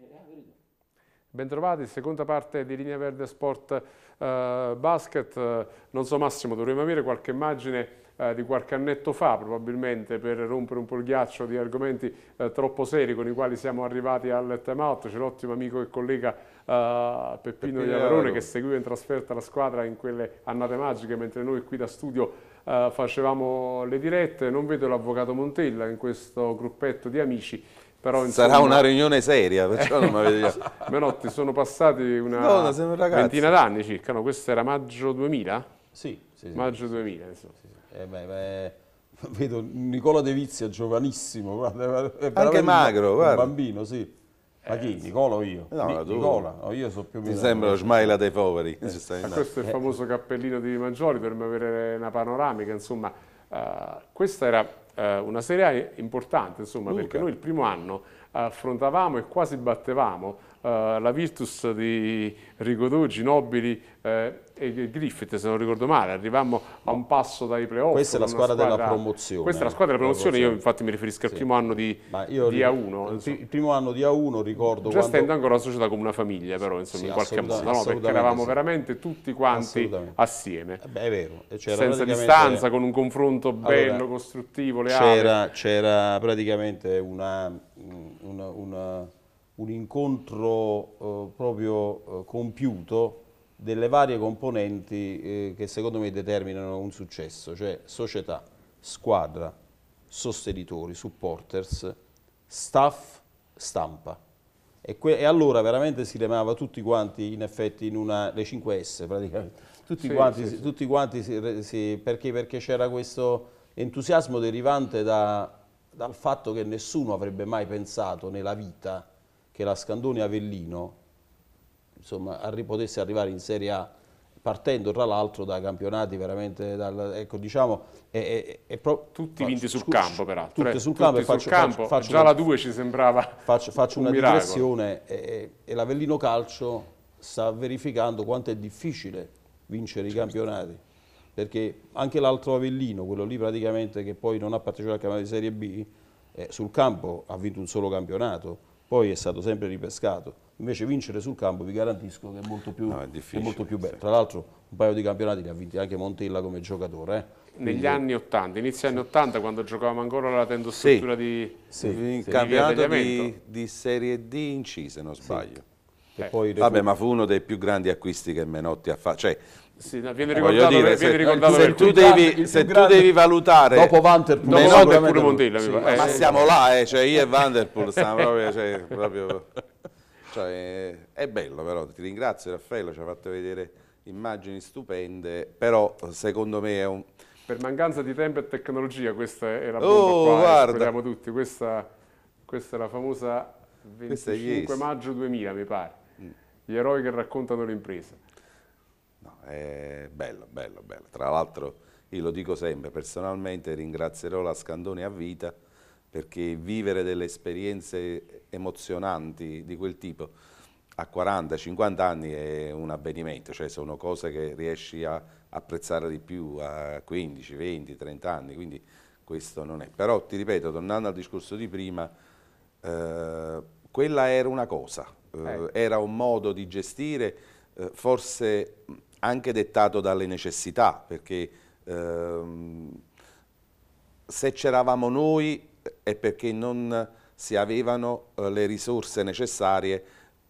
Eh, eh, Bentrovati, seconda parte di Linea Verde Sport eh, Basket. Non so Massimo, dovremmo avere qualche immagine eh, di qualche annetto fa probabilmente per rompere un po' il ghiaccio di argomenti eh, troppo seri con i quali siamo arrivati al time out. C'è l'ottimo amico e collega eh, Peppino, Peppino Iavarone che seguiva in trasferta la squadra in quelle annate magiche mentre noi qui da studio facevamo le dirette. Non vedo l'avvocato Montella in questo gruppetto di amici però, insomma, Sarà una riunione seria, perciò non mi avete Menotti, sono passati una Madonna, ventina d'anni circa, no? Questo era maggio 2000? Sì. sì, sì maggio sì. 2000, insomma. Eh beh, beh, vedo Nicola De Vizia giovanissimo, guarda, è anche magro, guarda. Un bambino, sì. Ma chi? Eh, Nicola o io? No, Ni tu. Nicola, no, io so più o meno. Mi sembra lo smaila dei poveri. Eh. Eh. Questo è il famoso cappellino di Maggiori per avere una panoramica, insomma. Uh, questa era eh, una Serie A importante, insomma, Dunque. perché noi il primo anno eh, affrontavamo e quasi battevamo eh, la Virtus di Rigodugi, Nobili eh, e Griffith se non ricordo male, arrivammo a un passo dai playoff. Questa è la squadra, squadra, della promozione. Questa è la squadra della promozione, io infatti mi riferisco al primo anno di, di A1. Il, primo anno di A1 ricordo... Già cioè, quando... stendo ancora la società come una famiglia però, insomma, sì, in qualche modo, no? perché eravamo sì. veramente tutti quanti assieme. Eh beh, è vero. Senza praticamente... distanza, con un confronto bello, allora, costruttivo, leale. C'era praticamente una, una, una un incontro eh, proprio eh, compiuto delle varie componenti eh, che secondo me determinano un successo, cioè società, squadra, sostenitori, supporters, staff, stampa. E, e allora veramente si remava tutti quanti in effetti in una, le 5S praticamente, tutti sì, quanti, sì, sì. quanti si, si, perché c'era questo entusiasmo derivante da, dal fatto che nessuno avrebbe mai pensato nella vita che la Scandone Avellino insomma, arri potesse arrivare in Serie A partendo tra l'altro da campionati veramente dal, ecco diciamo è, è, è tutti vinti sul campo peraltro tutti eh, sul campo, tutti faccio, sul faccio, Faccio, già la 2 ci sembrava faccio, faccio un una miracolo. digressione e, e l'Avellino Calcio sta verificando quanto è difficile vincere certo. i campionati perché anche l'altro Avellino quello lì praticamente che poi non ha partecipato al campionato di Serie B eh, sul campo ha vinto un solo campionato poi è stato sempre ripescato. Invece vincere sul campo vi garantisco che è molto più, no, più bello. Sì. Tra l'altro un paio di campionati li ha vinti anche Montella come giocatore. Eh. Negli Quindi... anni 80, inizio anni 80 quando giocavamo ancora la tendostruttura sì. di, sì. di, sì. campionato di, di, Serie D in C se non sbaglio. Eh. Vabbè, ma fu uno dei più grandi acquisti che Menotti ha fatto. Cioè, sì, viene ricordato, dire, viene se, ricordato se, tu devi, se tu devi, valutare dopo Vanderpool, dopo no, Vanderpool Montelli, sì, eh, ma siamo là, eh, cioè io e Vanderpool siamo proprio, cioè, proprio cioè, è bello però, ti ringrazio Raffaello, ci ha fatto vedere immagini stupende, però secondo me è un... Per mancanza di tempo e tecnologia questa è la bomba oh, qua, eh, guarda. speriamo tutti, questa, questa, è la famosa 25 maggio 2000 mi pare, mm. gli eroi che raccontano l'impresa è bello, bello, bello. Tra l'altro, io lo dico sempre, personalmente ringrazierò la Scandone a vita perché vivere delle esperienze emozionanti di quel tipo a 40-50 anni è un avvenimento, cioè sono cose che riesci a apprezzare di più a 15, 20, 30 anni, quindi questo non è. Però ti ripeto, tornando al discorso di prima, eh, quella era una cosa, eh, eh. era un modo di gestire, eh, forse anche dettato dalle necessità, perché ehm, se c'eravamo noi è perché non si avevano eh, le risorse necessarie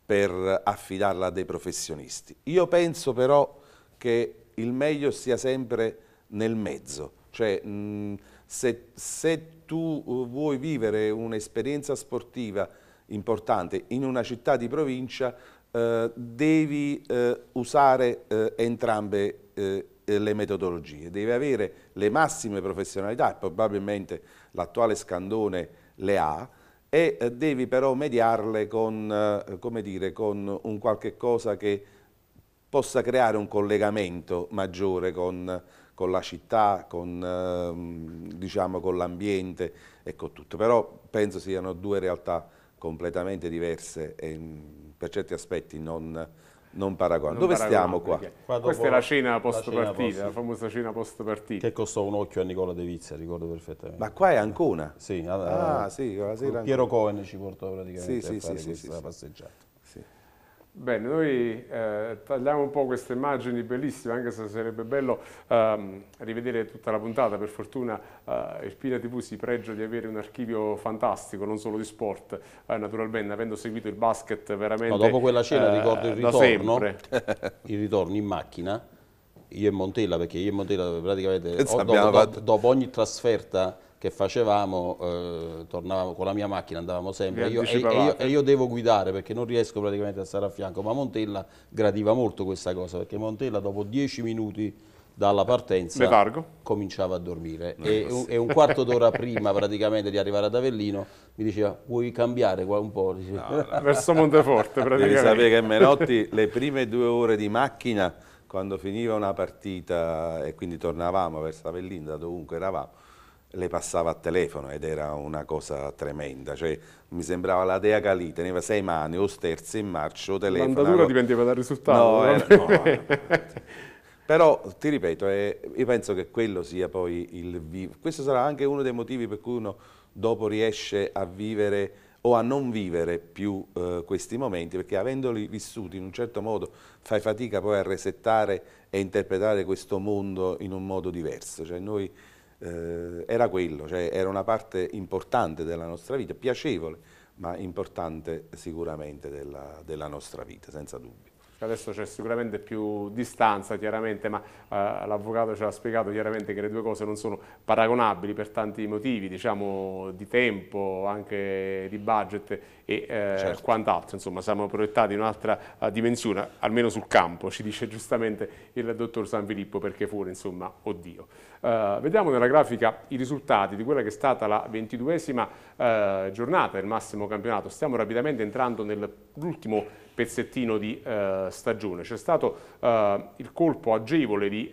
per affidarla a dei professionisti. Io penso però che il meglio sia sempre nel mezzo, cioè mh, se, se tu eh, vuoi vivere un'esperienza sportiva importante in una città di provincia eh, devi eh, usare eh, entrambe eh, le metodologie, devi avere le massime professionalità, probabilmente l'attuale Scandone le ha, e eh, devi però mediarle con, dire, con un qualche cosa che possa creare un collegamento maggiore con, con la città, con, ehm, diciamo, con l'ambiente e con tutto. Però penso siano due realtà completamente diverse e mm, per certi aspetti non, non paragono. Dove stiamo qua? qua Questa è la cena post partita, la, post... la famosa cena post partita. Che costò un occhio a Nicola De Vizia, ricordo perfettamente. Ma qua è Ancona? Sì, ah, ah, sì Piero Cohen ci portò praticamente sì, a fare sì, questa passeggiata. Sì. Bene, noi eh, tagliamo un po' queste immagini bellissime, anche se sarebbe bello ehm, rivedere tutta la puntata. Per fortuna eh, Irpina TV si pregia di avere un archivio fantastico, non solo di sport, eh, naturalmente, avendo seguito il basket veramente... No, dopo quella cena eh, ricordo il ritorno, il ritorno in macchina, io e Montella, perché io e Montella praticamente dopo, dopo ogni trasferta che facevamo, eh, tornavamo con la mia macchina, andavamo sempre, io, e, io, e, io, devo guidare perché non riesco praticamente a stare a fianco, ma Montella gradiva molto questa cosa, perché Montella dopo dieci minuti dalla partenza cominciava a dormire e, un, e, un quarto d'ora prima praticamente di arrivare ad Avellino mi diceva vuoi cambiare qua un po'? no. verso Monteforte praticamente. Devi sapere che Menotti le prime due ore di macchina quando finiva una partita e quindi tornavamo verso Avellino da dovunque eravamo le passava a telefono ed era una cosa tremenda, cioè mi sembrava la dea Calì, teneva sei mani o sterze in marcio, telefono. L'andatura dipendeva dal risultato. Eh, no, no. Però ti ripeto, eh, io penso che quello sia poi il vivo. Questo sarà anche uno dei motivi per cui uno dopo riesce a vivere o a non vivere più eh, questi momenti, perché avendoli vissuti in un certo modo fai fatica poi a resettare e interpretare questo mondo in un modo diverso. Cioè noi eh, era quello, cioè era una parte importante della nostra vita, piacevole ma importante sicuramente della, della nostra vita, senza dubbio. Adesso c'è sicuramente più distanza, chiaramente, ma eh, l'avvocato ci ha spiegato chiaramente che le due cose non sono paragonabili per tanti motivi, diciamo di tempo, anche di budget e eh, certo. quant'altro, insomma siamo proiettati in un'altra uh, dimensione, almeno sul campo, ci dice giustamente il dottor San Filippo perché fuori insomma oddio. Uh, vediamo nella grafica i risultati di quella che è stata la ventiduesima uh, giornata del massimo campionato, stiamo rapidamente entrando nell'ultimo pezzettino di stagione, c'è stato il colpo agevole di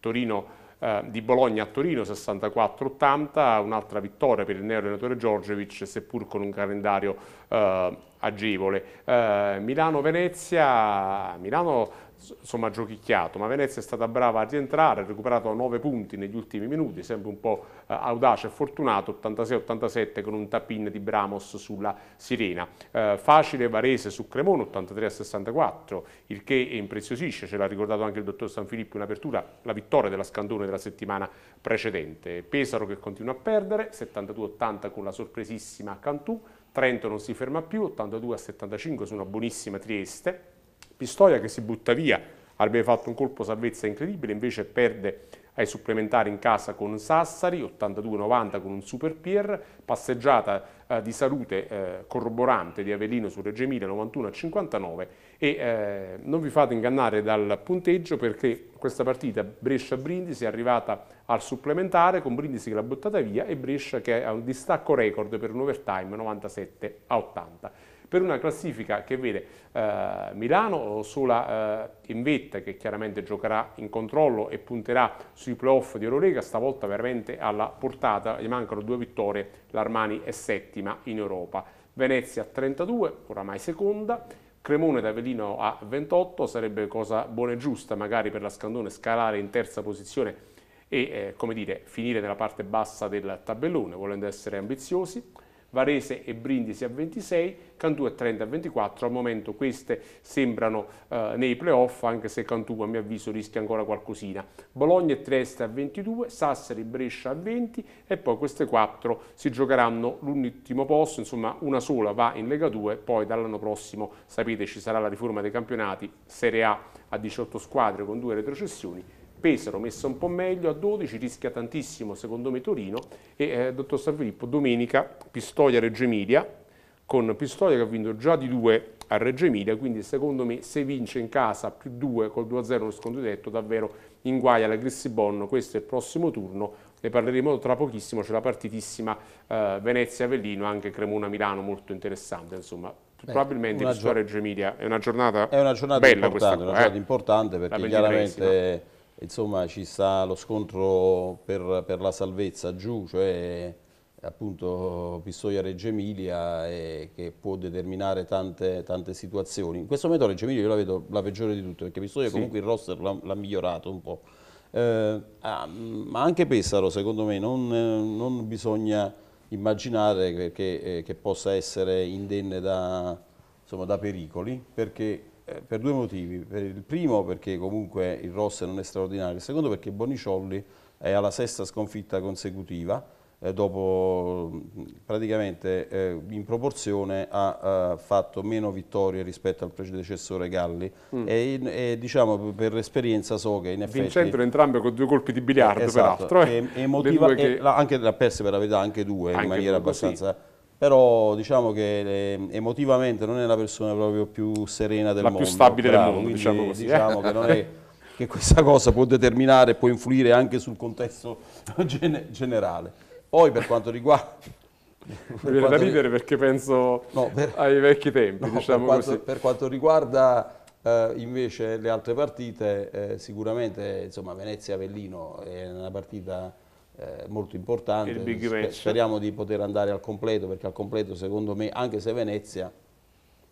Torino eh, di Bologna a Torino 64-80, un'altra vittoria per il neo neoallenatore Giorgevic, seppur con un calendario eh, agevole. Eh, Milano-Venezia, Milano insomma giochicchiato, ma Venezia è stata brava a rientrare, ha recuperato 9 punti negli ultimi minuti, sempre un po' eh, audace e fortunato, 86-87 con un tapin di Bramos sulla Sirena. Eh, facile Varese su Cremona, 83-64, il che impreziosisce, ce l'ha ricordato anche il dottor San Filippo in apertura, la vittoria della Scandone della settimana precedente. Pesaro che continua a perdere, 72-80 con la sorpresissima Cantù, Trento non si ferma più, 82-75 su una buonissima Trieste, Pistoia che si butta via, avrebbe fatto un colpo salvezza incredibile, invece perde ai supplementari in casa con Sassari, 82-90 con un super Pier, passeggiata eh, di salute eh, corroborante di Avellino su Reggio Emilia 91-59 e eh, non vi fate ingannare dal punteggio perché questa partita Brescia-Brindisi è arrivata al supplementare con Brindisi che l'ha buttata via e Brescia che ha un distacco record per un overtime 97-80 per una classifica che vede eh, Milano eh, sola eh, in vetta che chiaramente giocherà in controllo e punterà sui playoff di Eurolega, stavolta veramente alla portata, gli mancano due vittorie, l'Armani è settima in Europa. Venezia 32, oramai seconda, Cremone da Velino a 28, sarebbe cosa buona e giusta magari per la Scandone scalare in terza posizione e eh, come dire, finire nella parte bassa del tabellone, volendo essere ambiziosi. Varese e Brindisi a 26, Cantù a 30 a 24, al momento queste sembrano eh, nei playoff anche se Cantù a mio avviso rischia ancora qualcosina. Bologna e Trieste a 22, Sassari e Brescia a 20 e poi queste quattro si giocheranno l'ultimo posto, insomma una sola va in Lega 2, poi dall'anno prossimo sapete ci sarà la riforma dei campionati, Serie A a 18 squadre con due retrocessioni Pesaro messa un po' meglio, a 12 rischia tantissimo secondo me Torino e eh, dottor San Filippo domenica Pistoia Reggio Emilia con Pistoia che ha vinto già di 2 a Reggio Emilia, quindi secondo me se vince in casa più 2 col 2-0 lo scontro diretto davvero inguaia la Grissi Bonno, questo è il prossimo turno, ne parleremo tra pochissimo, c'è la partitissima eh, Venezia-Avellino, anche Cremona-Milano molto interessante, insomma Beh, probabilmente Pistoia Reggio Emilia è una giornata, è una giornata bella importante, questa qua, una giornata eh? importante perché chiaramente insomma ci sta lo scontro per, per la salvezza giù, cioè appunto Pistoia Reggio Emilia eh, che può determinare tante, tante, situazioni. In questo momento Reggio Emilia io la vedo la peggiore di tutte perché Pistoia sì. comunque il roster l'ha migliorato un po'. Eh, ah, ma anche Pesaro secondo me non, non bisogna immaginare che, che, eh, che possa essere indenne da, insomma, da pericoli perché eh, per due motivi. Per il primo perché comunque il Ross non è straordinario, il secondo perché Boniciolli è alla sesta sconfitta consecutiva, eh, dopo praticamente eh, in proporzione ha, ha, eh, fatto meno vittorie rispetto al predecessore Galli mm. e, e, diciamo per esperienza so che in effetti vincendo entrambe con due colpi di biliardo esatto, peraltro eh, e, e motiva, che... la, anche la perse per la verità anche due anche in maniera abbastanza sì però diciamo che ehm, emotivamente non è la persona proprio più serena del la mondo. La più stabile bravo, del mondo, quindi, diciamo così. Eh. Diciamo eh? che, è, che, questa cosa può determinare e può influire anche sul contesto gene, generale. Poi per quanto riguarda... Mi viene da ridere perché penso no, per, ai vecchi tempi, no, diciamo per, quanto, per quanto, riguarda eh, invece le altre partite, eh, sicuramente Venezia-Avellino è una partita eh, molto importante, Sper speriamo di poter andare al completo perché al completo secondo me anche se Venezia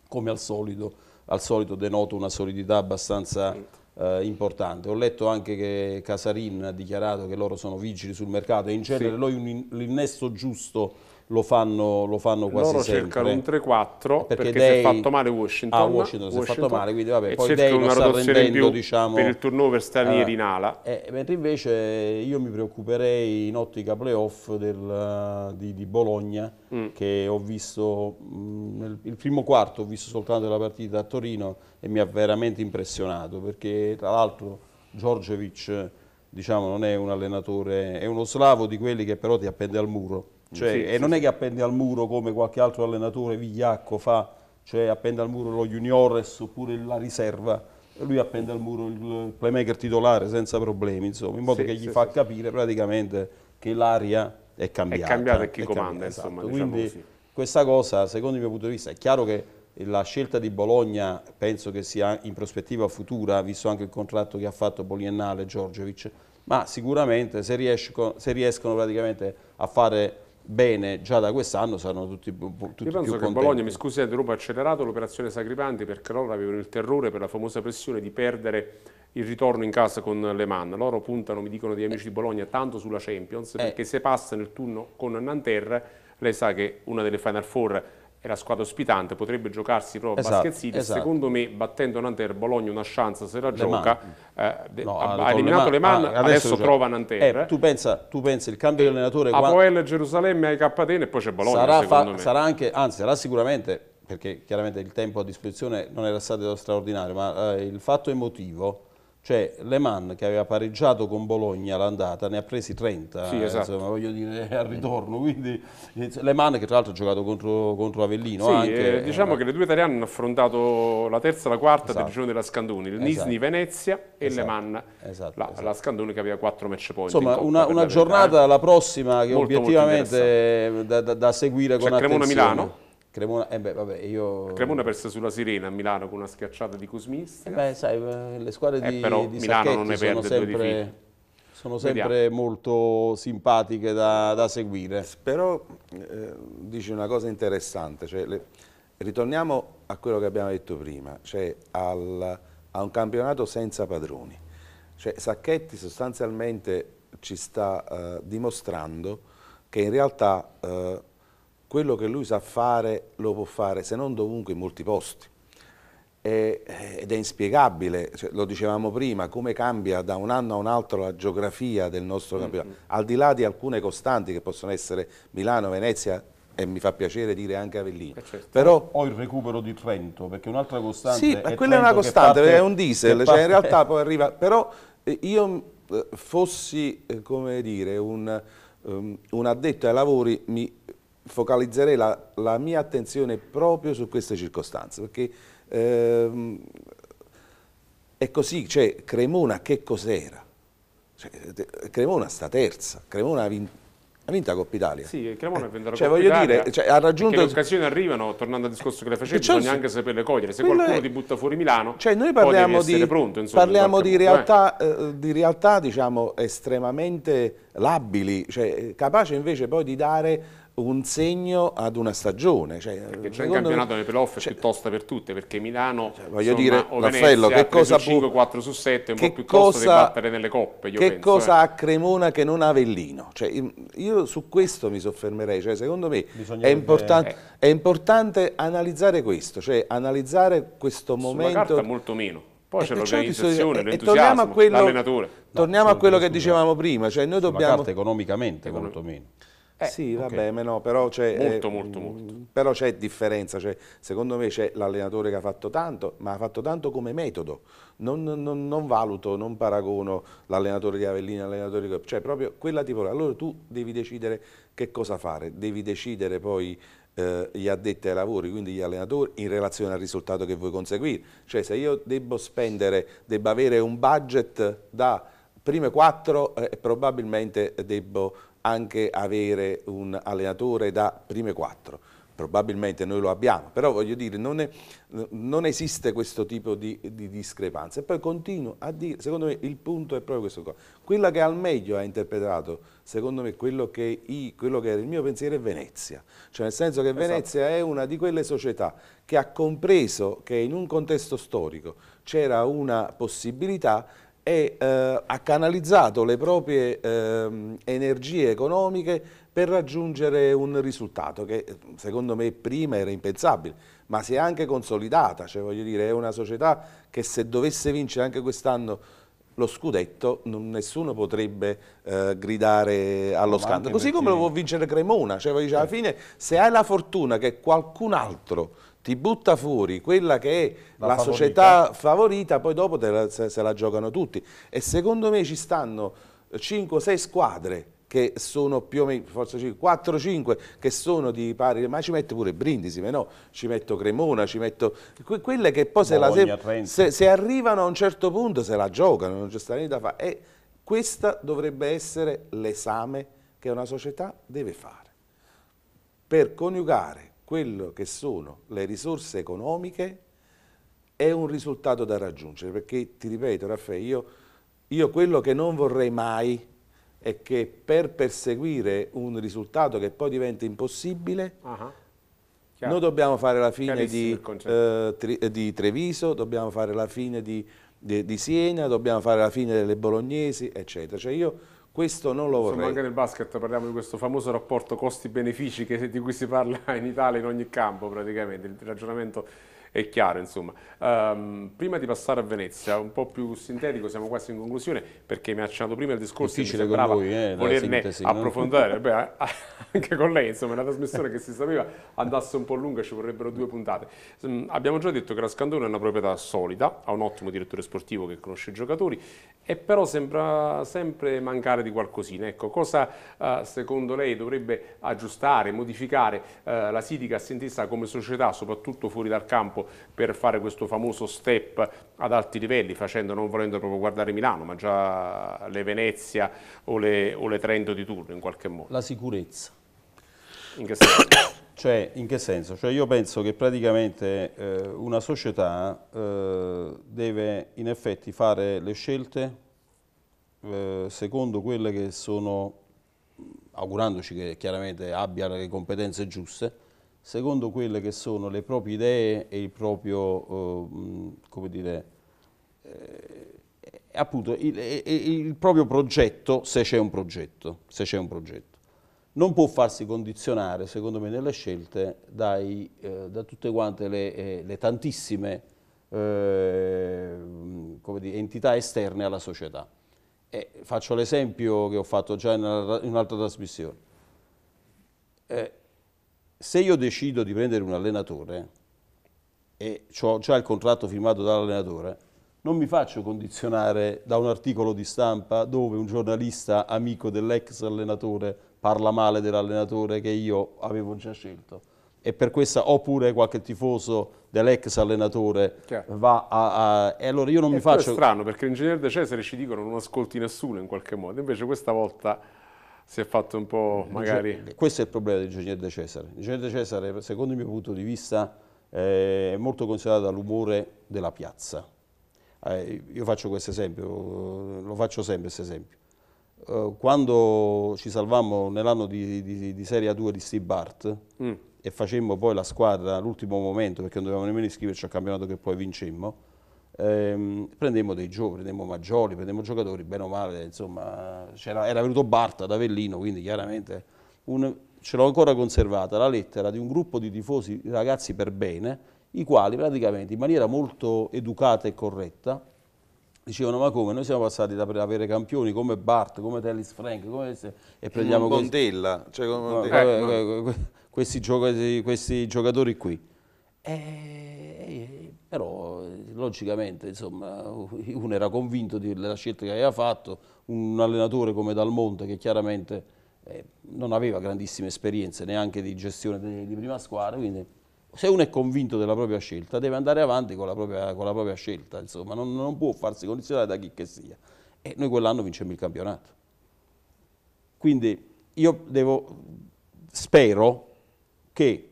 come al solito, al solito denota una solidità abbastanza eh, importante. Ho letto anche che Casarin ha dichiarato che loro sono vigili sul mercato e in genere sì. lui l'innesto giusto lo fanno, lo fanno quasi Loro sempre. Loro cercano un 3-4 perché, perché Day, si è fatto male Washington. Ah, Washington, Washington si è fatto male, quindi vabbè, e poi Day non sta rendendo diciamo, per il turnover stranieri uh, in ala. Eh, mentre invece io mi preoccuperei in ottica playoff del, uh, di, di, Bologna mm. che ho visto mh, mm, nel, il primo quarto, ho visto soltanto la partita a Torino e mi ha veramente impressionato perché tra l'altro Giorgevic diciamo non è un allenatore, è uno slavo di quelli che però ti appende al muro cioè, sì, e non sì. è che appende al muro come qualche altro allenatore vigliacco fa, cioè appende al muro lo juniores oppure la riserva, lui appende al muro il playmaker titolare senza problemi, insomma, in modo sì, che gli fa capire praticamente che l'aria è cambiata. È cambiata e chi comanda, cambiata, esatto. insomma. Esatto. Diciamo Quindi così. questa cosa, secondo il mio punto di vista, è chiaro che la scelta di Bologna penso che sia in prospettiva futura, visto anche il contratto che ha fatto poliennale Giorgevic, ma sicuramente se, riesco, se riescono praticamente a fare bene già da quest'anno saranno tutti, tutti Io penso che Bologna, mi scusi eh, Roma ha accelerato l'operazione Sagripanti perché loro avevano il terrore per la famosa pressione di perdere il ritorno in casa con Le Mans. Loro puntano, mi dicono degli eh. amici di Bologna, tanto sulla Champions eh. perché se passano il turno con Nanterre lei sa che una delle Final Four e la squadra ospitante potrebbe giocarsi proprio esatto, a Basket City. Esatto. Secondo me, battendo Nanterre, Bologna una chance se la le gioca. Eh, no, ha, eliminato Le mani, ah, adesso, adesso trova Nanterre. Eh, tu, pensa, tu pensa il cambio di eh, allenatore... Apoel, quando... Gerusalemme, AKTN e poi c'è Bologna, sarà, fa, sarà anche, anzi, sarà sicuramente, perché chiaramente il tempo a disposizione non era stato straordinario, ma eh, il fatto emotivo cioè Le Mans che aveva pareggiato con Bologna l'andata ne ha presi 30, sì, eh, esatto. insomma, voglio dire, al ritorno. Quindi eh, Le Mans che tra l'altro ha giocato contro, contro Avellino. Sì, eh, anche, eh, diciamo eh, che le due italiane hanno affrontato la terza e la quarta esatto. del giorno della Scandoni, il esatto. Nisni Venezia e esatto. Le Mans. La, esatto, la, esatto. Scandoni che aveva 4 match point. Insomma in una, una giornata, la prossima, che molto, obiettivamente molto da, da, da, seguire con attenzione. Cremona-Milano Cremona, eh beh, vabbè, io... Cremona perse sulla Sirena a Milano con una schiacciata di Kuzmista. Eh beh, sai, eh, le squadre eh, di, eh, però, di Milano Sacchetti non ne perde sono sempre, sono sempre molto simpatiche da, da seguire. Però eh, dici una cosa interessante, cioè, le, ritorniamo a quello che abbiamo detto prima, cioè al, a un campionato senza padroni. Cioè, Sacchetti sostanzialmente ci sta eh, dimostrando che in realtà quello che lui sa fare lo può fare, se non dovunque, in molti posti. E, eh, ed è inspiegabile, cioè, lo dicevamo prima, come cambia da un anno a un altro la geografia del nostro campionato, mm -hmm. al di là di alcune costanti che possono essere Milano, Venezia, e mi fa piacere dire anche Avellino. Eh, certo. Però, o il recupero di Trento, perché un'altra costante sì, è quella è una costante, parte, è un diesel, cioè in realtà poi arriva... Però eh, io fossi, come dire, un, um, un addetto ai lavori, mi focalizzerei la, la, mia attenzione proprio su queste circostanze, perché ehm, è così, cioè Cremona che cos'era? Cioè, Cremona sta terza, Cremona ha vinto ha vinto la Coppa Italia. Sì, Cremona ha vinto la cioè, Coppa Italia. Dire, cioè, ha raggiunto... le occasioni arrivano, tornando al discorso che le facevi, bisogna anche saperle cogliere. Se qualcuno è... ti butta fuori Milano, cioè, noi parliamo di, pronto, insomma, parliamo di realtà, eh. eh, di realtà diciamo, estremamente labili, cioè, capace invece poi di dare un segno ad una stagione. Cioè, perché c'è un campionato me... nelle playoff cioè, piuttosto per tutte, perché Milano cioè, voglio insomma, dire, o che cosa 5, 4 su 7 è un po' più cosa, che battere nelle coppe. che penso, cosa eh. ha Cremona che non ha Avellino? Cioè, io su questo mi soffermerei, cioè, secondo me è, importan eh. è, importante analizzare questo, cioè analizzare questo Sulla momento. Sulla carta molto meno. Poi eh, c'è eh, certo, l'organizzazione, eh, l'entusiasmo, l'allenatore. Torniamo a quello, no, a quello che dicevamo prima, cioè noi Sulla dobbiamo... economicamente molto meno. Eh, sì, okay. vabbè, no, però c'è molto, eh, molto, molto. Mm, differenza, cioè, secondo me c'è l'allenatore che ha fatto tanto, ma ha fatto tanto come metodo. Non, non, non valuto, non paragono l'allenatore di Avellini all'allenatore di cioè proprio quella tipo. Allora tu devi decidere che cosa fare, devi decidere poi eh, gli addetti ai lavori, quindi gli allenatori, in relazione al risultato che vuoi conseguire. Cioè se io debbo spendere, debbo avere un budget da prime quattro, eh, probabilmente debbo anche avere un allenatore da prime quattro. Probabilmente noi lo abbiamo, però voglio dire, non, è, non esiste questo tipo di, di, discrepanza. E poi continuo a dire, secondo me il punto è proprio questo qua. Quella che al meglio ha interpretato, secondo me, quello che, i, quello che era il mio pensiero è Venezia. Cioè nel senso che esatto. Venezia è una di quelle società che ha compreso che in un contesto storico c'era una possibilità e eh, ha canalizzato le proprie eh, energie economiche per raggiungere un risultato che secondo me prima era impensabile, ma si è anche consolidata, cioè voglio dire è una società che se dovesse vincere anche quest'anno lo scudetto non, nessuno potrebbe eh, gridare allo scandalo, così perché... come lo può vincere Cremona, cioè voglio dire, alla fine se hai la fortuna che qualcun altro ti butta fuori quella che è la, la favorita. società favorita, poi dopo la, se, se, la giocano tutti. E secondo me ci stanno 5-6 squadre che sono più o meno, forse 4-5 che sono di pari, ma ci metto pure Brindisi, ma no, ci metto Cremona, ci metto que quelle che poi se, Bologna, la, se, se, arrivano a un certo punto se la giocano, non c'è sta niente da fare. E questo dovrebbe essere l'esame che una società deve fare per coniugare quello che sono le risorse economiche è un risultato da raggiungere, perché ti ripeto Raffaele, io, io quello che non vorrei mai è che per perseguire un risultato che poi diventa impossibile, uh -huh. noi dobbiamo fare la fine di, eh, tri, eh, di, Treviso, dobbiamo fare la fine di, di, di, Siena, dobbiamo fare la fine delle bolognesi, eccetera. Cioè io questo non lo vorrei. Insomma, anche nel basket parliamo di questo famoso rapporto costi-benefici di cui si parla in Italia in ogni campo praticamente, il ragionamento è chiaro insomma. Um, prima di passare a Venezia, un po' più sintetico, siamo quasi in conclusione perché mi ha accennato prima il discorso di sembrava voi, eh, volerne sintesi, approfondire, no? Beh, anche con lei insomma, è una trasmissione che si sapeva andasse un po' lunga, ci vorrebbero due puntate. Um, abbiamo già detto che la Scandone è una proprietà solida, ha un ottimo direttore sportivo che conosce i giocatori e però sembra sempre mancare di qualcosina. Ecco, cosa uh, secondo lei dovrebbe aggiustare, modificare uh, la Sitica a come società, soprattutto fuori dal campo, per fare questo famoso step ad alti livelli, facendo non volendo proprio guardare Milano, ma già le Venezia o le, o le Trento di turno in qualche modo. La sicurezza. In che senso? Cioè, in che senso? Cioè io penso che praticamente eh, una società eh, deve in effetti fare le scelte eh, secondo quelle che sono, augurandoci che chiaramente abbia le competenze giuste, secondo quelle che sono le proprie idee e il proprio, eh, come dire, eh, appunto, il, il, proprio progetto, se c'è un progetto, se c'è un progetto. Non può farsi condizionare, secondo me, nelle scelte dai, eh, da tutte quante le, eh, le tantissime eh, dire, entità esterne alla società. E faccio l'esempio che ho fatto già in un'altra trasmissione. Eh, se io decido di prendere un allenatore e ho già il contratto firmato dall'allenatore, non mi faccio condizionare da un articolo di stampa dove un giornalista amico dell'ex allenatore parla male dell'allenatore che io avevo già scelto. E per questa, oppure qualche tifoso dell'ex allenatore Chiaro. va a, a, E allora io non e eh, mi faccio... È strano perché l'ingegnere De Cesare ci dicono non ascolti nessuno in qualche modo, invece questa volta si è fatto un po' magari... Questo è il problema dell'ingegnere De Cesare. L'ingegnere De Cesare, secondo il mio punto di vista, eh, è molto considerato dall'umore della piazza. Eh, io faccio questo esempio, lo faccio sempre questo esempio. Eh, quando ci salvammo nell'anno di, di, di, Serie A2 di Steve Bart mm. e facemmo poi la squadra all'ultimo momento, perché non dovevamo nemmeno iscriverci al campionato che poi vincemmo, ehm, prendemmo dei giovani, prendemmo maggiori, prendemmo giocatori, bene o male, insomma, era venuto Barta da Avellino, quindi chiaramente un, ce l'ho ancora conservata, la lettera di un gruppo di tifosi, ragazzi per bene, i quali praticamente in maniera molto educata e corretta dicevano ma come noi siamo passati da avere campioni come Bart, come Tellis Frank come se, e prendiamo Bondella, questi, cioè Bondella. Eh, eh, questi, giocatori qui e, eh, però eh, logicamente insomma, uno era convinto della scelta che aveva fatto, un allenatore come Dalmonte che chiaramente eh, non aveva grandissime esperienze neanche di gestione di, di prima squadra, quindi se uno è convinto della propria scelta deve andare avanti con la propria, con la propria scelta, insomma, non, non, può farsi condizionare da chi che sia. E noi quell'anno vincemmo il campionato. Quindi io devo, spero che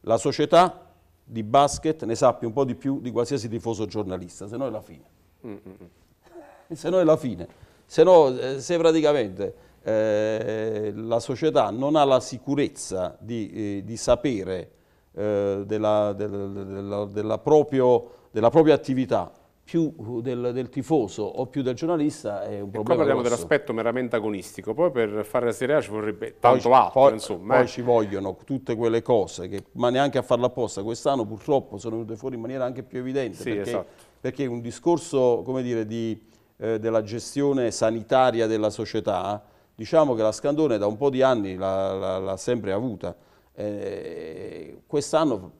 la società di basket ne sappia un po' di più di qualsiasi tifoso giornalista, se no è la fine. Mm -mm. mm. Se no è la fine. Se no, eh, se praticamente eh, la società non ha la sicurezza di, eh, di sapere eh, della, del, della, della, proprio, della propria attività, più uh, del, del, tifoso o più del giornalista è un problema. E qua parliamo dell'aspetto meramente agonistico, poi per fare la Serie A ci vorrebbe tanto poi, altro. Poi, insomma, poi eh. ci vogliono tutte quelle cose che, ma neanche a farla apposta, quest'anno purtroppo sono venute fuori in maniera anche più evidente. Sì, perché, esatto. perché, un discorso dire, di, eh, della gestione sanitaria della società, diciamo che la Scandone da un po' di anni l'ha sempre avuta. Eh, quest'anno,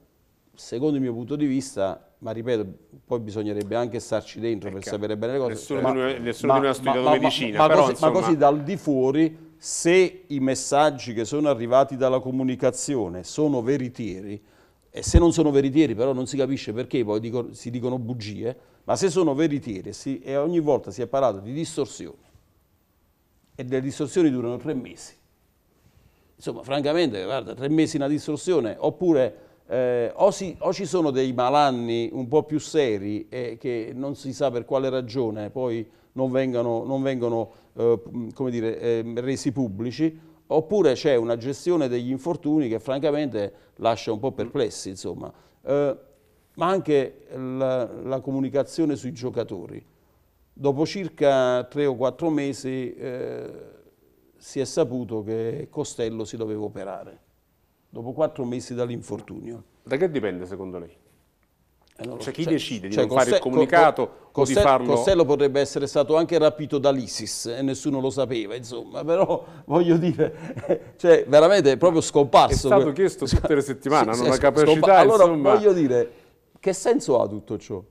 secondo il mio punto di vista, ma ripeto, poi bisognerebbe anche starci dentro per ecco. sapere bene le cose. Nessuno, ma, di, noi, nessuno ma, di noi ha studiato ma, medicina. Ma, però, così, ma così dal di fuori, se i messaggi che sono arrivati dalla comunicazione sono veritieri, e se non sono veritieri però non si capisce perché poi dico, si dicono bugie, ma se sono veritieri si, e ogni volta si è parlato di distorsioni, e le distorsioni durano tre mesi, insomma francamente guarda, tre mesi una distorsione, oppure eh, o, si, o, ci sono dei malanni un po' più seri eh, che non si sa per quale ragione poi non vengano, non vengono eh, mm, dire, ehm, resi pubblici, oppure c'è una gestione degli infortuni che francamente lascia un po' perplessi, insomma. Eh, ma anche la, la, comunicazione sui giocatori. Dopo circa tre o quattro mesi eh, si è saputo che Costello si doveva operare dopo quattro mesi dall'infortunio. Da che dipende secondo lei? Allora, eh, cioè chi cioè, decide di cioè, fare il comunicato Cosse, o di farlo? Costello potrebbe essere stato anche rapito dall'Isis e nessuno lo sapeva, insomma, però voglio dire, cioè veramente è proprio scomparso. È stato chiesto tutte le settimane, sì, hanno una capacità, Allora insomma... voglio dire, che senso ha tutto ciò?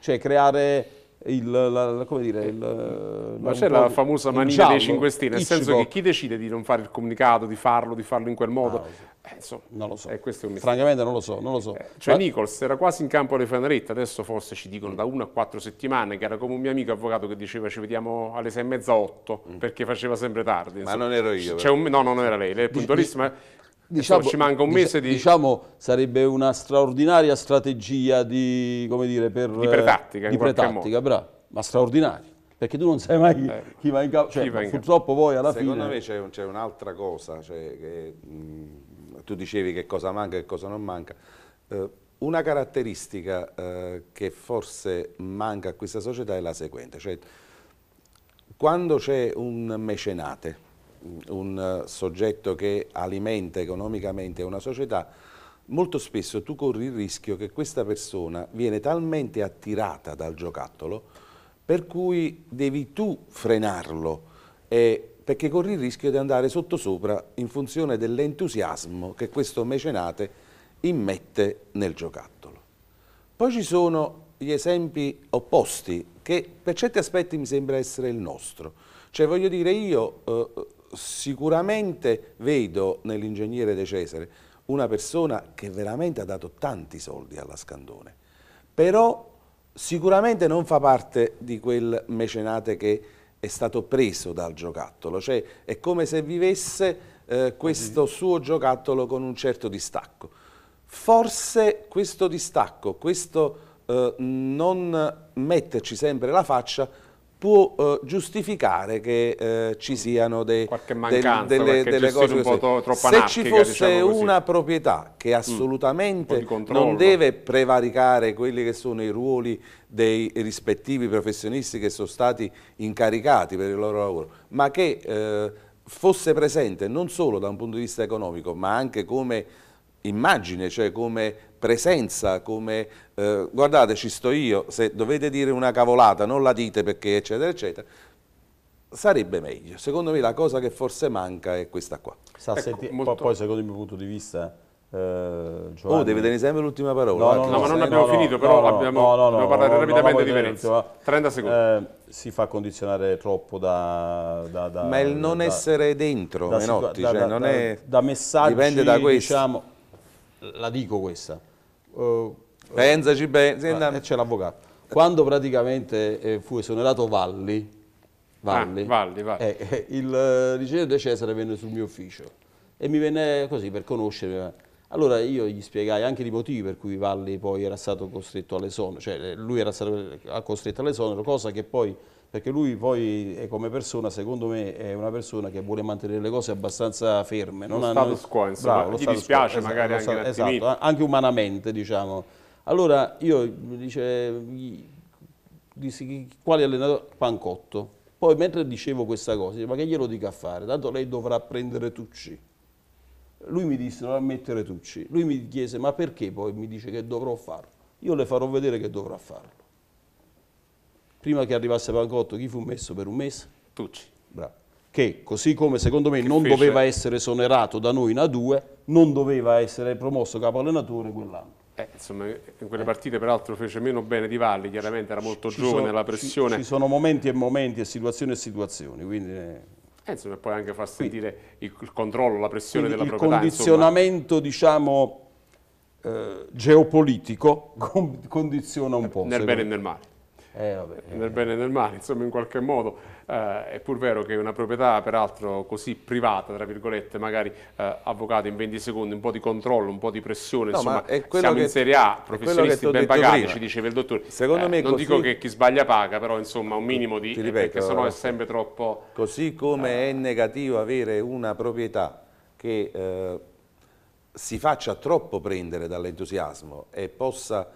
Cioè creare il, la, come dire, il, eh, eh, ma c'è la famosa manina giallo, dei 5 Stelle, nel senso che chi decide di non fare il comunicato, di farlo, di farlo in quel modo, ah, eh, insomma, non lo so, eh, questo è un mistero. francamente non lo so, non lo so. Eh, cioè ma... Nichols era quasi in campo alle fanarette, adesso forse ci dicono da 1 a 4 settimane, che era come un mio amico avvocato che diceva ci vediamo alle 6 e mezza 8, mm. perché faceva sempre tardi. Insomma. Ma non ero io. Un... no, no, non era lei, lei è puntualissima. Diciamo, ci manca un mese di... Diciamo, sarebbe una straordinaria strategia di, come dire, per... Di pretattica, di pretattica, bravo, ma straordinaria. Perché tu non sai mai chi, eh, chi va in campo, cioè, purtroppo poi alla Secondo fine... Secondo me c'è un'altra cosa, cioè che, mh, tu dicevi che cosa manca e cosa non manca. Eh, una caratteristica eh, che forse manca a questa società è la seguente, cioè quando c'è un mecenate, un eh, soggetto che alimenta economicamente una società, molto spesso tu corri il rischio che questa persona viene talmente attirata dal giocattolo per cui devi tu frenarlo eh, perché corri il rischio di andare sottosopra in funzione dell'entusiasmo che questo mecenate immette nel giocattolo. Poi ci sono gli esempi opposti che per certi aspetti mi sembra essere il nostro. Cioè voglio dire io eh, sicuramente vedo nell'ingegnere De Cesare una persona che veramente ha dato tanti soldi alla Scandone, però sicuramente non fa parte di quel mecenate che è stato preso dal giocattolo, cioè è come se vivesse eh, questo suo giocattolo con un certo distacco. Forse questo distacco, questo eh, non metterci sempre la faccia, può eh, giustificare che eh, ci siano dei, mancanza, del, delle, delle cose un po troppo se ci diciamo fosse diciamo una proprietà che mm. assolutamente mm, non deve prevaricare quelli che sono i ruoli dei rispettivi professionisti che sono stati incaricati per il loro lavoro ma che eh, fosse presente non solo da un punto di vista economico ma anche come immagine, cioè come presenza, come eh, guardate ci sto io, se dovete dire una cavolata non la dite perché eccetera eccetera, sarebbe meglio. Secondo me la cosa che forse manca è questa qua. Sa, ecco, senti, molto... poi, secondo il mio punto di vista... Eh, Giovanni... Oh, deve tenere sempre l'ultima parola. No, no, no ma non abbiamo no, finito, però abbiamo, parlato parlare rapidamente di Venezia. 30 secondi. Eh, si fa condizionare troppo da... da, da ma il non da, essere dentro, da, Menotti, da, cioè, non è... Da messaggi, dipende da questo. Diciamo, la dico questa. Uh, Pensaci, pensa. c'è l'avvocato. Quando praticamente eh, fu esonerato Valli, Valli, ah, Valli, Valli. Eh, eh, il ricevente eh, Cesare venne sul mio ufficio e mi venne così per conoscere. Eh. Allora io gli spiegai anche i motivi per cui Valli poi era stato costretto all'esonero, cioè lui era stato costretto all'esonero, cosa che poi, perché lui poi come persona, secondo me, è una persona che vuole mantenere le cose abbastanza ferme. Non lo status quo, insomma, bravo, gli dispiace quo, esatto, magari esatto, anche esatto, anche umanamente, diciamo. Allora io dice, dissi, quale allenatore? Pancotto. Poi mentre dicevo questa cosa, dice, ma che glielo dica a fare? Tanto lei dovrà prendere Tucci. Lui mi disse non ammettere Tucci. Lui mi chiese ma perché poi mi dice che dovrò farlo? Io le farò vedere che dovrà farlo. Prima che arrivasse Pancotto chi fu messo per un mese? Tucci. Bravo. Che così come secondo me che non fece. doveva essere esonerato da noi in A2, non doveva essere promosso capo allenatore quell'anno. Eh, insomma, in quelle eh. partite peraltro fece meno bene di Valli, chiaramente era molto ci giovane, sono, la pressione... Ci, ci, sono momenti e momenti e situazioni e situazioni, quindi... Eh, eh insomma, poi anche far sentire quindi, il controllo, la pressione della il proprietà. Il condizionamento, insomma. diciamo, eh, geopolitico condiziona un po'. Nel bene e nel male. Eh, vabbè, nel eh. bene e nel male, insomma in qualche modo. Eh, è pur vero che una proprietà peraltro così privata, tra virgolette, magari eh, avvocato in 20 secondi, un po' di controllo, un po' di pressione, no, insomma siamo che, in Serie A, professionisti ben pagati, ci diceva il dottore. Secondo eh, me non così, dico che chi sbaglia paga, però insomma un minimo di... Ripeto, eh, perché sennò è sempre troppo... Così come è negativo avere una proprietà che si faccia troppo prendere dall'entusiasmo e possa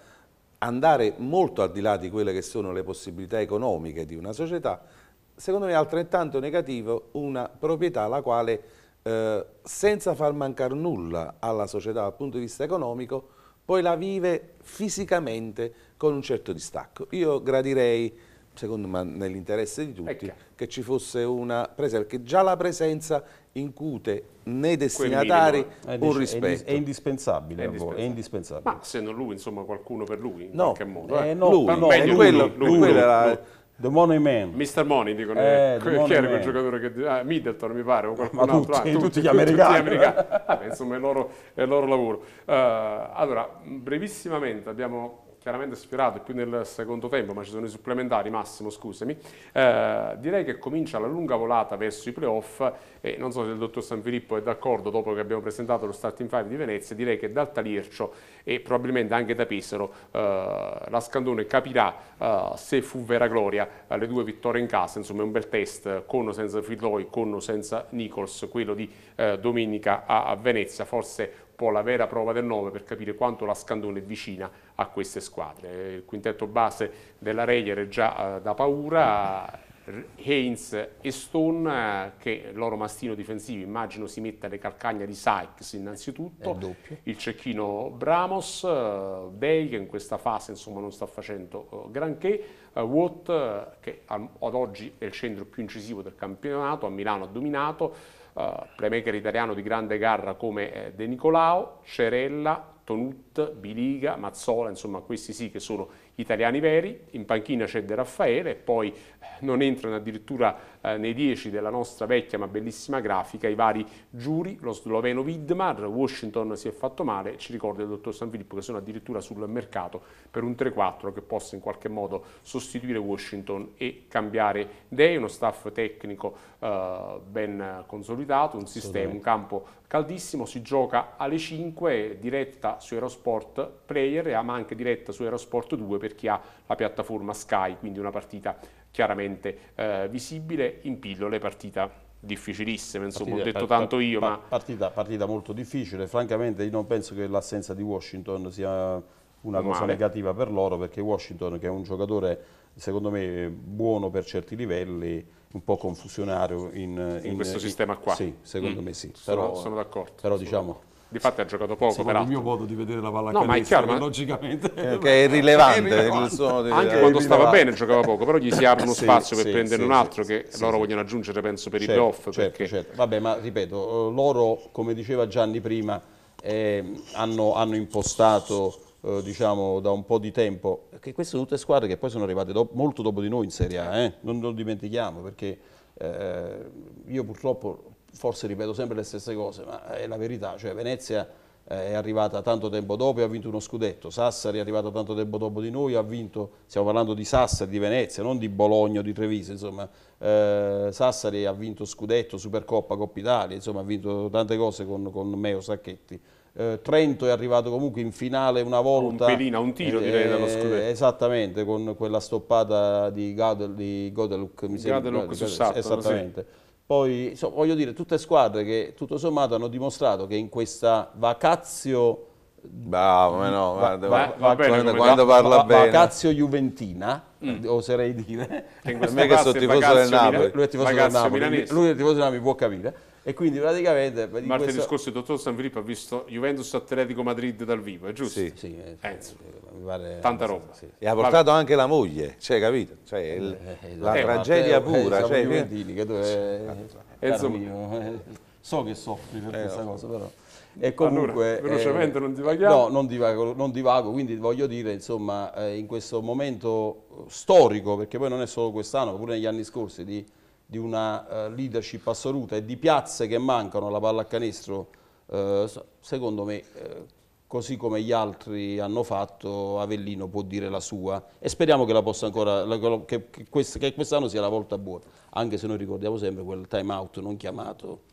andare molto al di là di quelle che sono le possibilità economiche di una società, secondo me è altrettanto negativo una proprietà la quale eh, senza far mancare nulla alla società dal punto di vista economico poi la vive fisicamente con un certo distacco. Io gradirei, secondo me nell'interesse di tutti, ecco. che ci fosse una presenza, perché già la presenza incute nei destinatari eh. un rispetto. È, indispensabile, è indispensabile. È indispensabile. Ma se non lui, insomma qualcuno per lui, in no. qualche modo. Eh, eh no, lui, no, meglio, quello, lui, lui, lui, era... Lui. The Money Man. Mister Money, dicono. Eh, eh. chi era quel giocatore che... Ah, Middleton, mi pare, o qualcun Ma altro. Tutti, ah, tutti, tutti gli americani. Tutti americani. Vabbè, insomma, è il loro, è loro lavoro. Uh, allora, brevissimamente abbiamo chiaramente sfiorato più nel secondo tempo, ma ci sono i supplementari, Massimo, scusami, eh, direi che comincia la lunga volata verso i playoff e non so se il dottor San Filippo è d'accordo dopo che abbiamo presentato lo starting five di Venezia, direi che dal Talircio e probabilmente anche da Pesaro eh, la Scandone capirà eh, se fu vera gloria eh, le due vittorie in casa, insomma è un bel test con o senza Filoi, con o senza Nichols, quello di eh, domenica a, a Venezia, forse po' la vera prova del 9 per capire quanto la Scandone è vicina a queste squadre. Il quintetto base della Reyer è già eh, da paura, Haynes e Stone eh, che loro mastino difensivo immagino si metta le calcagna di Sykes innanzitutto il, il cecchino Bramos eh, Day che in questa fase insomma non sta facendo granché Watt che ad oggi è il centro più incisivo del campionato a Milano ha dominato eh, playmaker italiano di grande garra come eh, De Nicolao, Cerella, Tonut, Biliga, Mazzola, insomma questi sì che sono italiani veri, in panchina c'è De Raffaele, poi eh, non entrano addirittura eh, nei dieci della nostra vecchia ma bellissima grafica i vari giuri, lo sloveno Widmar, Washington si è fatto male, ci ricorda il dottor San Filippo che sono addirittura sul mercato per un 3-4 che possa in qualche modo sostituire Washington e cambiare Day, uno staff tecnico eh, ben consolidato, un sistema, un campo caldissimo, si gioca alle 5, diretta su Aerosport Player ma anche diretta su Aerosport 2 per chi ha la piattaforma Sky, quindi una partita chiaramente eh, visibile, in pillole partita difficilissima, insomma partita, ho detto tanto io. Pa, ma... partita, partita molto difficile, francamente io non penso che l'assenza di Washington sia una non cosa negativa per loro perché Washington che è un giocatore secondo me buono per certi livelli un po' confusionario in, in, in questo in, sistema qua sì, secondo mm. me sì sono, però, sono d'accordo però sono diciamo di fatto ha giocato poco, Secondo peraltro. il mio modo di vedere la pallacanestro, no, ma è chiaro, ma... logicamente... Eh, che è irrilevante. Anche quando stava bene giocava poco, però gli si apre uno sì, spazio per sì, prenderne sì, un altro che loro vogliono aggiungere, penso, per certo, i playoff. Certo, perché... certo. Vabbè, ma ripeto, loro, come diceva Gianni prima, eh, hanno, hanno impostato... Eh, diciamo da un po' di tempo che queste sono tutte squadre che poi sono arrivate do molto dopo di noi in Serie A eh? non lo dimentichiamo perché eh, io purtroppo forse ripeto sempre le stesse cose, ma è la verità, cioè Venezia eh, è arrivata tanto tempo dopo e ha vinto uno scudetto, Sassari è arrivata tanto tempo dopo di noi, ha vinto, stiamo parlando di Sassari, di Venezia, non di Bologna o di Treviso, insomma, eh, Sassari ha vinto scudetto, Supercoppa, Coppa Italia, insomma ha vinto tante cose con, con Meo Sacchetti. Eh, Trento è arrivato comunque in finale una volta. Un pelino, un tiro eh, direi dallo scudetto. Eh, esattamente, con quella stoppata di, Godeluk, mi sembra. Godeluk su Sassari. Esattamente. Sì poi, insomma, voglio dire, tutte squadre che tutto sommato hanno dimostrato che in questa vacazio... Bravo, ma no, guarda, va, va, va bene, quando, quando va, parla bene. Vacazio Juventina, mm. oserei dire. Per me che sono tifoso del Napoli. Lui è tifoso del Napoli, lui è tifoso del Napoli, può capire. E quindi praticamente... Martedì questa... scorso il dottor San Filippo ha visto Juventus Atletico Madrid dal vivo, è giusto? Sì, sì eh, Enzo. Eh, pare... tanta roba. Sì, E ha portato Vabbè. anche la moglie, cioè, capito? Cioè, il, eh, eh la eh, tragedia Matteo, pura. Eh, cioè, quindi... che tu è... Enzo... Mio, so che soffri per questa cosa, però. E comunque, allora, velocemente eh, non divaghiamo. No, non divago, non divago, quindi voglio dire, insomma, eh, in questo momento storico, perché poi non è solo quest'anno, ma pure negli anni scorsi, di di una uh, leadership assoluta e di piazze che mancano alla pallacanestro, uh, secondo me, uh, così come gli altri hanno fatto, Avellino può dire la sua e speriamo che, ancora, la, che, che quest'anno sia la volta buona, anche se noi ricordiamo sempre quel time out non chiamato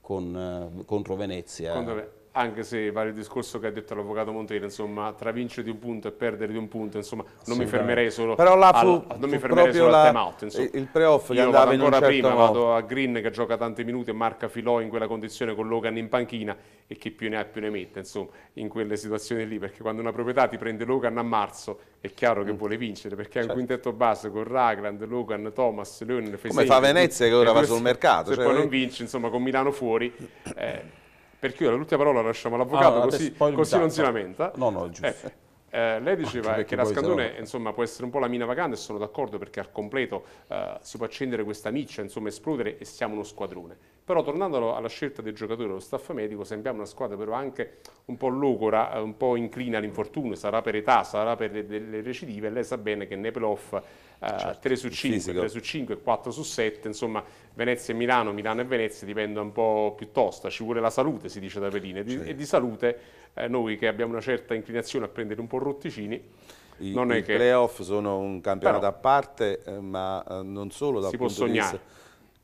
con, contro Venezia. Contro anche se vale il discorso che ha detto l'avvocato Montera, insomma, tra vincere di un punto e perdere di un punto, insomma, non sì, mi fermerei solo però là fu, al, non fu mi fermerei solo la, al time out, insomma. il playoff che andava in un certo prima, modo. vado a Green che gioca tanti minuti e marca Filò in quella condizione con Logan in panchina e chi più ne ha più ne mette, insomma, in quelle situazioni lì, perché quando una proprietà ti prende Logan a marzo è chiaro che mm. vuole vincere, perché ha certo. un quintetto basso con Ragland, Logan, Thomas, Leone, Fesini. Come fa Venezia che ora va sul mercato. Se cioè, poi non eh. vince, insomma, con Milano fuori... Eh, perché io l'ultima parola la lasciamo all'avvocato, ah, così, così non si lamenta. No, no, giusto. Ecco. Eh, lei diceva che la Scandone sarò... insomma, può essere un po' la mina vagante e sono d'accordo perché al completo eh, si può accendere questa miccia, insomma, esplodere e siamo uno squadrone. Però tornando alla scelta dei giocatori dello staff medico, sembriamo una squadra però anche un po' logora, eh, un po' inclina all'infortunio, sarà per età, sarà per le, le recidive, lei sa bene che nei playoff eh, certo, 3 su 5, 3 su 5, 4 su 7, insomma Venezia e Milano, Milano e Venezia dipendono un po' piuttosto, ci vuole la salute si dice da Pelina, certo. e di salute eh, noi che abbiamo una certa inclinazione a prendere un po' rotticini, i, i che... playoff sono un campionato Però, a parte, eh, ma eh, non solo dal si punto può sognare. di vista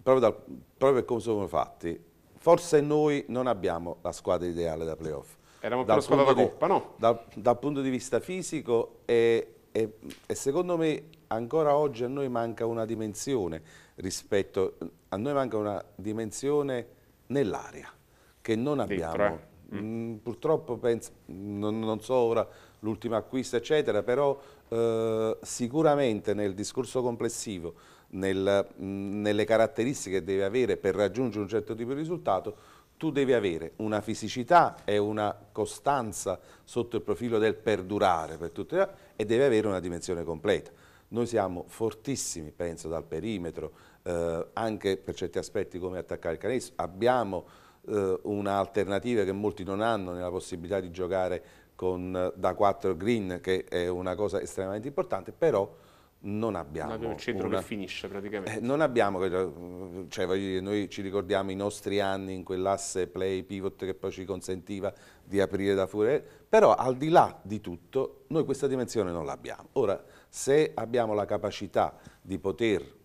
proprio, dal, proprio per come sono fatti, forse noi non abbiamo la squadra ideale da playoff. Eravamo per la squadra da Coppa, no? Dal, dal, punto di vista fisico e, e, e, secondo me ancora oggi a noi manca una dimensione rispetto, a noi manca una dimensione nell'area che non abbiamo. Dentro, eh? Mm. mm. purtroppo penso, non, non, so ora l'ultimo acquisto eccetera, però eh, sicuramente nel discorso complessivo nel, mm, nelle caratteristiche che devi avere per raggiungere un certo tipo di risultato, tu devi avere una fisicità e una costanza sotto il profilo del perdurare per tutte, e devi avere una dimensione completa. Noi siamo fortissimi, penso, dal perimetro, eh, anche per certi aspetti come attaccare il canestro. Abbiamo eh, un'alternativa che molti non hanno nella possibilità di giocare con, eh, da 4 green, che è una cosa estremamente importante, però non abbiamo, non abbiamo il centro una... che finisce praticamente. Eh, non abbiamo, mm, cioè, voglio dire, noi ci ricordiamo i nostri anni in quell'asse play pivot che poi ci consentiva di aprire da fuori, però al di là di tutto noi questa dimensione non l'abbiamo. Ora, se abbiamo la capacità di poter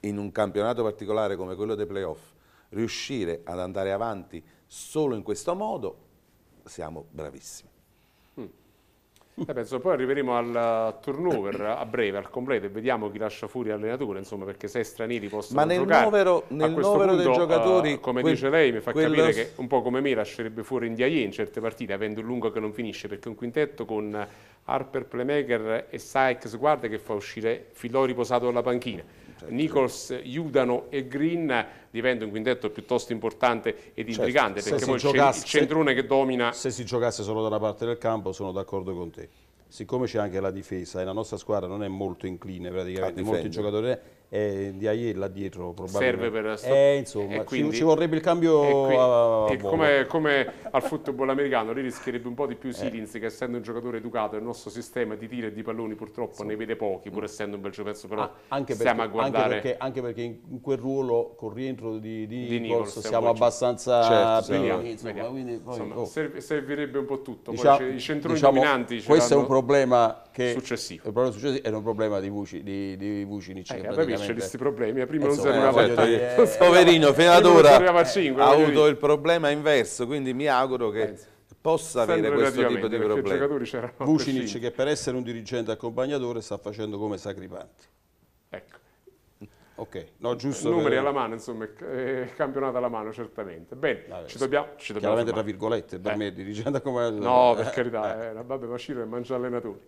in un campionato particolare come quello dei playoff riuscire ad andare avanti solo in questo modo, siamo bravissimi. Eh, penso, poi arriveremo al uh, turnover a breve, al completo, e vediamo chi lascia fuori l'allenatore, insomma, perché se stranieri possono Ma nel giocare, numero, nel numero punto, dei uh, giocatori... Uh, come quel, dice lei, mi fa quello... capire che un po' come me lascerebbe fuori Indiaye in certe partite, avendo un lungo che non finisce, perché un quintetto con Harper, Playmaker e Sykes, guarda che fa uscire Filò riposato dalla panchina Certo. Nichols, Judano e Green diventa un quintetto piuttosto importante ed certo. intrigante certo, perché poi giocasse, il centrone che domina se si giocasse solo dalla parte del campo sono d'accordo con te siccome c'è anche la difesa e la nostra squadra non è molto incline praticamente molti giocatori eh, di Aie là dietro Serve per... Sto... Eh, insomma, quindi, ci, ci, vorrebbe il cambio... e come, come, al football americano, lì rischierebbe un po' di più eh. Silins, che essendo un giocatore educato, il nostro sistema di tiro e di palloni purtroppo sì. ne vede pochi, pur mm. essendo un bel giocatore, però ah, anche perché, stiamo a guardare... Anche perché, anche perché in quel ruolo, col rientro di, di, di Nichols, siamo abbastanza... Certo, pieni, insomma, quindi, poi, insomma, oh. servirebbe un po' tutto, diciamo, poi i centroni diciamo, dominanti... Questo è un problema che successivo. Il problema successivo era un problema di Vucinic. Di, Vucinic eh, poi c'erano questi problemi, eh, prima eh, non si a eh, Poverino, fino ad ora ha avuto il problema inverso, quindi mi auguro che... Penso possa Sempre avere questo tipo di problemi. Vucinic che per essere un dirigente accompagnatore sta facendo come Sacripanti ok. No, giusto Numeri per... alla mano, insomma, campionato alla mano, certamente. Bene, Vabbè, ci dobbiamo... Ci dobbiamo chiaramente tra virgolette, per eh. me dirigendo come... No, per eh. carità, eh. la eh. babbe Maciro e mangia allenatori.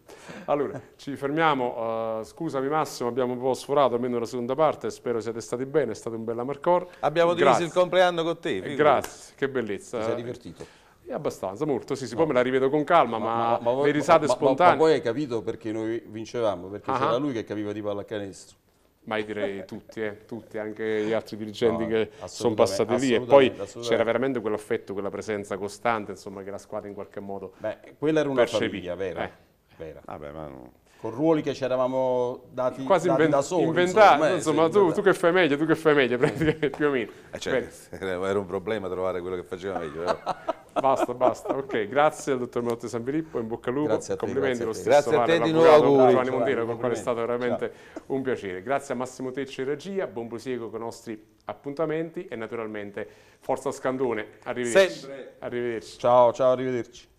Allora, ci fermiamo. Uh, scusami Massimo, abbiamo un po' sforato almeno la seconda parte, spero siate stati bene, è stato un bel amarcor. Abbiamo Grazie. diviso il compleanno con te. Figurati. Grazie, che bellezza. Ti sei divertito? E abbastanza, molto, sì, sì, no. poi me la rivedo con calma, ma, ma, ma, ma le risate spontanee. Ma, poi hai capito perché noi vincevamo, perché uh -huh. c'era lui che capiva di pallacanestro mai direi tutti, eh, tutti, anche gli altri dirigenti no, che sono passati lì e poi c'era veramente quell'affetto, quella presenza costante, insomma, che la squadra in qualche modo Beh, quella era una percepì. famiglia vera, eh. vera. Vabbè, ma non con ruoli che ci eravamo dati, quasi dati da soli. Inventati, insomma, eh, insomma tu, tu, che fai meglio, tu che fai meglio, più o meno. Eh, cioè, era un problema trovare quello che faceva meglio, basta, basta. Ok, grazie al dottor Menotti San Filippo, in bocca al lupo, grazie complimenti te, grazie lo stesso. Grazie a te di nuovo, auguri. Giovanni Mondino, con il quale è stato veramente ciao. un piacere. Grazie a Massimo Tecci e regia, buon prosieguo con i nostri appuntamenti e naturalmente forza Scandone. Arrivederci. Sempre. Arrivederci. Ciao, ciao, arrivederci.